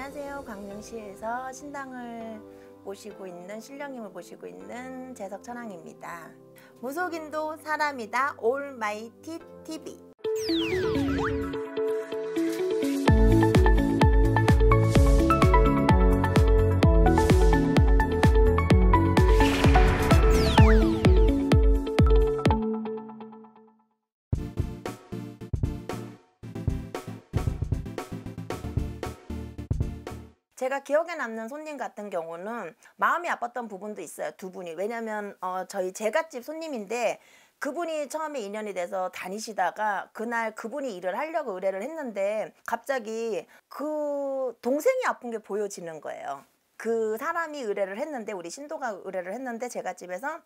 안녕하세요. 광명시에서 신당을 모시고 있는 신령님을 모시고 있는 재석 천왕입니다. 무속인도 사람이다 올마이티 TV 제가 기억에 남는 손님 같은 경우는 마음이 아팠던 부분도 있어요. 두 분이. 왜냐면 어, 저희 제갓집 손님인데 그분이 처음에 인연이 돼서 다니시다가 그날 그분이 일을 하려고 의뢰를 했는데 갑자기 그 동생이 아픈 게 보여지는 거예요. 그 사람이 의뢰를 했는데 우리 신도가 의뢰를 했는데 제갓 집에서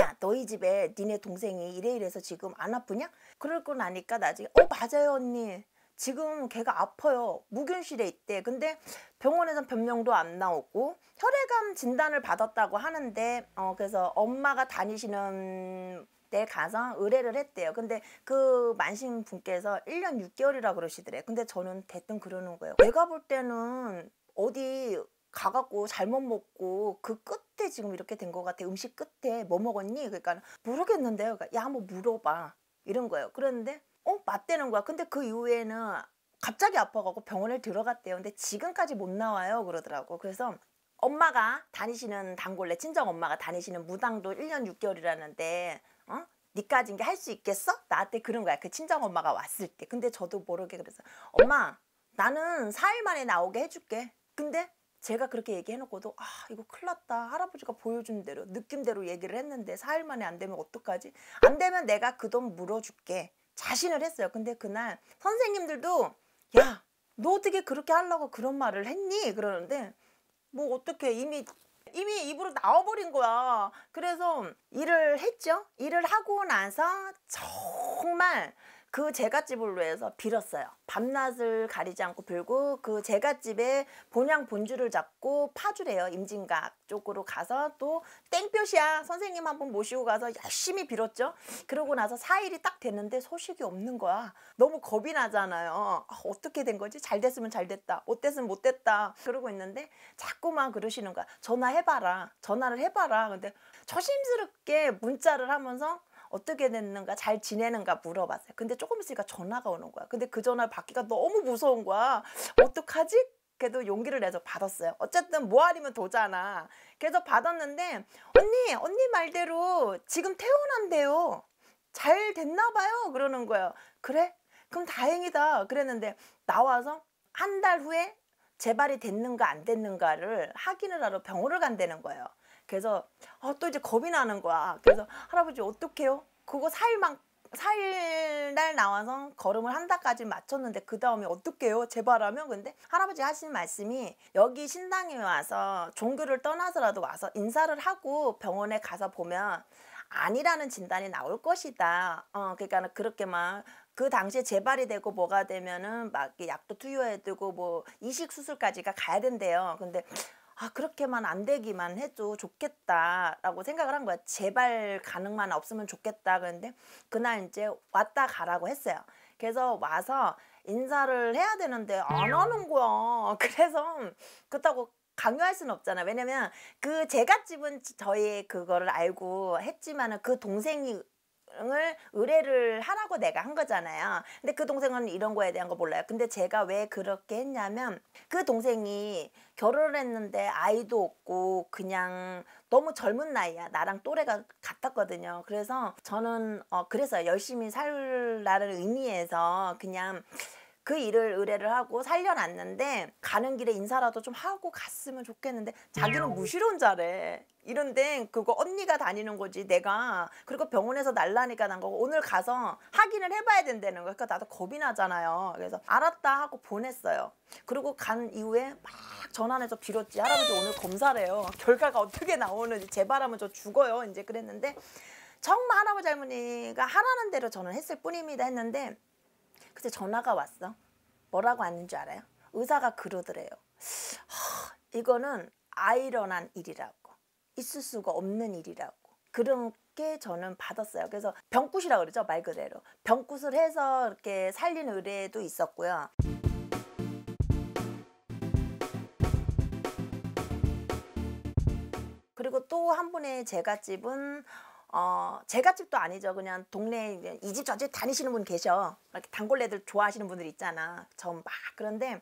야 너희 집에 니네 동생이 이래 이래서 지금 안 아프냐? 그럴 거 나니까 나중에 어 맞아요 언니 지금 걔가 아파요. 무균실에 있대. 근데 병원에선 변명도 안 나오고 혈액암 진단을 받았다고 하는데 어 그래서 엄마가 다니시는 데 가서 의뢰를 했대요. 근데 그 만신 분께서 1년 6개월이라 그러시더래. 요 근데 저는 대뜸 그러는 거예요. 내가 볼 때는 어디 가갖고 잘못 먹고 그 끝에 지금 이렇게 된 것 같아. 음식 끝에 뭐 먹었니? 그러니까 모르겠는데요. 그러니까 야 한번 물어봐. 이런 거예요. 그랬는데 어? 맞대는 거야. 근데 그 이후에는 갑자기 아파가고 병원에 들어갔대요. 근데 지금까지 못 나와요. 그러더라고. 그래서 엄마가 다니시는 단골래 친정 엄마가 다니시는 무당도 1년 6개월이라는데 어? 니까진 게 할 수 있겠어? 나한테 그런 거야. 그 친정 엄마가 왔을 때. 근데 저도 모르게 그래서 엄마 나는 4일 만에 나오게 해줄게. 근데 제가 그렇게 얘기해놓고도 아 이거 큰일 났다 할아버지가 보여준 대로 느낌대로 얘기를 했는데 4일 만에 안 되면 어떡하지 안 되면 내가 그 돈 물어줄게 자신을 했어요. 근데 그날 선생님들도 야, 너 어떻게 그렇게 하려고 그런 말을 했니? 그러는데 뭐 어떻게 이미 이미 입으로 나와버린 거야. 그래서 일을 했죠. 일을 하고 나서 정말 그 제갓집으로 해서 빌었어요. 밤낮을 가리지 않고 빌고 그 제갓집에 본향 본주를 잡고 파주래요. 임진각 쪽으로 가서 또 땡볕이야. 선생님 한번 모시고 가서 열심히 빌었죠. 그러고 나서 4일이 딱 됐는데 소식이 없는 거야. 너무 겁이 나잖아요. 아, 어떻게 된 거지? 잘 됐으면 잘 됐다. 못 됐으면 못 됐다. 그러고 있는데 자꾸만 그러시는 거야. 전화해봐라. 전화를 해봐라. 근데 조심스럽게 문자를 하면서 어떻게 됐는가 잘 지내는가 물어봤어요. 근데 조금 있으니까 전화가 오는 거야. 근데 그 전화를 받기가 너무 무서운 거야. 어떡하지? 그래도 용기를 내서 받았어요. 어쨌든 뭐하리면 도잖아. 그래서 받았는데 언니 언니 말대로 지금 퇴원한대요. 잘 됐나 봐요. 그러는 거예요. 그래? 그럼 다행이다. 그랬는데 나와서 한 달 후에 재발이 됐는가 안 됐는가를 확인을 하러 병원을 간다는 거예요. 그래서 어, 또 이제 겁이 나는 거야. 그래서 할아버지 어떡해요? 그거 사일만 사일날 나와서 걸음을 한 달까지 맞췄는데 그 다음에 어떡해요? 제발 하면 근데 할아버지 하신 말씀이 여기 신당에 와서 종교를 떠나서라도 와서 인사를 하고 병원에 가서 보면 아니라는 진단이 나올 것이다. 어, 그러니까 는 그렇게 막 그 당시에 재발이 되고 뭐가 되면은 막 약도 투여해 두고 뭐 이식 수술까지가 가야 된대요. 근데 아 그렇게만 안 되기만 해도 좋겠다라고 생각을 한 거야. 제발 가능만 없으면 좋겠다. 그런데 그날 이제 왔다 가라고 했어요. 그래서 와서 인사를 해야 되는데 안 하는 거야. 그래서 그렇다고 강요할 수는 없잖아. 왜냐면 그 제갓집은 저희 그거를 알고 했지만은 그 동생이 을 의뢰를 하라고 내가 한 거잖아요. 근데 그 동생은 이런 거에 대한 거 몰라요. 근데 제가 왜 그렇게 했냐면 그 동생이 결혼을 했는데 아이도 없고 그냥 너무 젊은 나이야. 나랑 또래가 같았거든요. 그래서 저는 어 그래서 열심히 살라는의미에서 그냥 그 일을 의뢰를 하고 살려놨는데 가는 길에 인사라도 좀 하고 갔으면 좋겠는데 자기는 음. 무시론자래. 이런 데 그거 언니가 다니는 거지 내가 그리고 병원에서 날라니까 난 거고 오늘 가서 확인을 해봐야 된다는 거야 그러니까 나도 겁이 나잖아요 그래서 알았다 하고 보냈어요 그리고 간 이후에 막 전화해서 빌었지 할아버지 오늘 검사래요 결과가 어떻게 나오는지 제발 하면 저 죽어요 이제 그랬는데 정말 할아버지 할머니가 하라는 대로 저는 했을 뿐입니다 했는데 그때 전화가 왔어 뭐라고 왔는 줄 알아요? 의사가 그러더래요 이거는 아이러난 일이라고 있을 수가 없는 일이라고 그렇게 저는 받았어요. 그래서 병굿이라 고 그러죠 말 그대로 병굿을 해서 이렇게 살린 의뢰도 있었고요. 그리고 또 한 분의 제갓집은 어, 제갓집도 아니죠. 그냥 동네에 이 집 저 집 다니시는 분 계셔. 이렇게 단골레들 좋아하시는 분들 있잖아. 전 막 그런데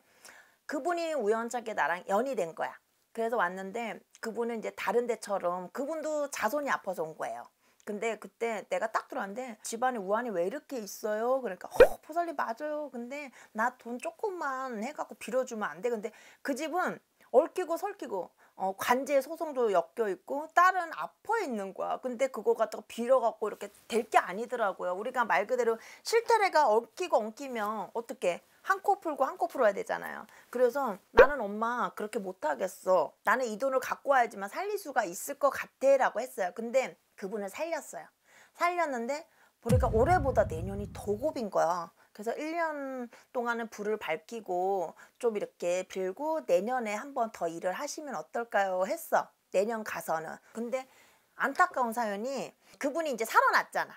그분이 우연찮게 나랑 연이 된 거야. 그래서 왔는데 그분은 이제 다른 데처럼 그분도 자손이 아파서 온 거예요. 근데 그때 내가 딱 들어왔는데 집안에 우환이 왜 이렇게 있어요? 그러니까 허포살리 맞아요. 근데 나 돈 조금만 해갖고 빌어주면안 돼. 근데 그 집은 얽히고 설키고 어, 관제 소송도 엮여 있고 딸은 아파 있는 거야. 근데 그거 갖다가 빌어갖고 이렇게 될 게 아니더라고요. 우리가 말 그대로 실타래가 얽히고 엉키면 어떻게 한코 풀고 한 코 풀어야 되잖아요. 그래서 나는 엄마 그렇게 못하겠어. 나는 이 돈을 갖고 와야지만 살릴 수가 있을 것 같아 라고 했어요. 근데 그분을 살렸어요. 살렸는데 보니까 올해보다 내년이 더 고빈 거야. 그래서 1년 동안은 불을 밝히고 좀 이렇게 빌고 내년에 한 번 더 일을 하시면 어떨까요 했어. 내년 가서는. 근데 안타까운 사연이 그분이 이제 살아났잖아.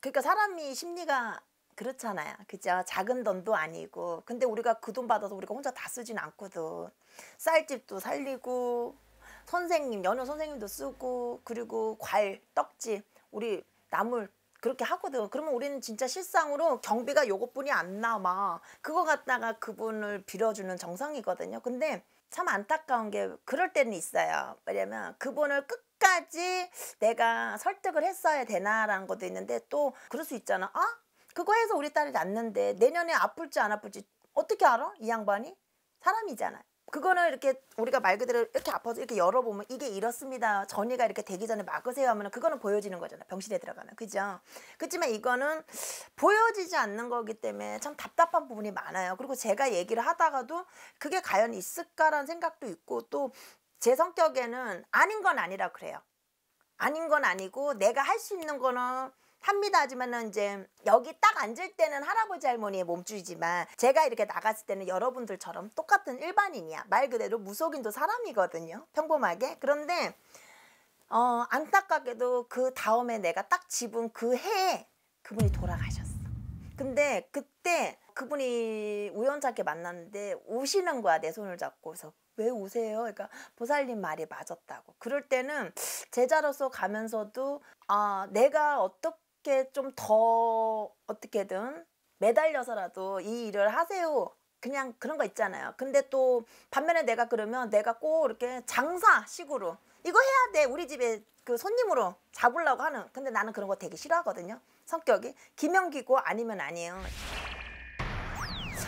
그러니까 사람이 심리가 그렇잖아요. 그죠? 작은 돈도 아니고. 근데 우리가 그 돈 받아서 우리가 혼자 다 쓰진 않거든. 쌀집도 살리고, 선생님, 연어 선생님도 쓰고, 그리고 과일, 떡집, 우리 나물 그렇게 하거든. 그러면 우리는 진짜 실상으로 경비가 요것뿐이 안 남아. 그거 갖다가 그분을 빌어주는 정성이거든요. 근데 참 안타까운 게 그럴 때는 있어요. 왜냐면 그분을 끝 까지 내가 설득을 했어야 되나라는 것도 있는데 또 그럴 수 있잖아. 아 그거 해서 우리 딸이 낳는데 내년에 아플지 안 아플지 어떻게 알아? 이 양반이? 사람이잖아요. 그거는 이렇게 우리가 말 그대로 이렇게 아파서 이렇게 열어보면 이게 이렇습니다. 전이가 이렇게 되기 전에 막으세요 하면 그거는 보여지는 거잖아요. 병실에 들어가면. 그죠? 그렇지만 이거는 보여지지 않는 거기 때문에 참 답답한 부분이 많아요. 그리고 제가 얘기를 하다가도 그게 과연 있을까라는 생각도 있고 또 제 성격에는 아닌 건 아니라 그래요. 아닌 건 아니고 내가 할 수 있는 거는 합니다. 하지만은 이제 여기 딱 앉을 때는 할아버지 할머니의 몸주이지만 제가 이렇게 나갔을 때는 여러분들처럼 똑같은 일반인이야. 말 그대로 무속인도 사람이거든요. 평범하게. 그런데 어, 안타깝게도 그 다음에 내가 딱 집은 그 해에 그분이 돌아가셨어. 근데 그때 그분이 우연찮게 만났는데 우시는 거야 내 손을 잡고 그래서 왜 우세요? 그러니까 보살님 말이 맞았다고. 그럴 때는 제자로서 가면서도 아 내가 어떻게 이렇게좀더 어떻게든 매달려서라도 이 일을 하세요. 그냥 그런 거 있잖아요. 근데 또 반면에 내가 그러면 내가 꼭 이렇게 장사식으로 이거 해야 돼. 우리 집에 그 손님으로 잡으려고 하는. 근데 나는 그런 거 되게 싫어하거든요. 성격이. 김영기고 아니면 아니에요.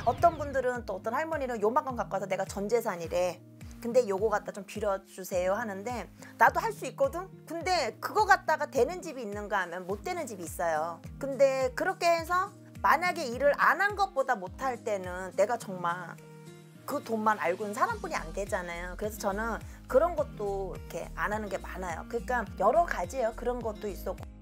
어떤 분들은 또 어떤 할머니는 요만큼 갖고 와서 내가 전 재산이래. 근데 요거 갖다 좀 빌어주세요 하는데 나도 할 수 있거든 근데 그거 갖다가 되는 집이 있는가 하면 못 되는 집이 있어요 근데 그렇게 해서 만약에 일을 안 한 것보다 못 할 때는 내가 정말 그 돈만 알고는 사람뿐이 안 되잖아요. 그래서 저는 그런 것도 이렇게 안 하는 게 많아요. 그러니까 여러 가지예요. 그런 것도 있었고.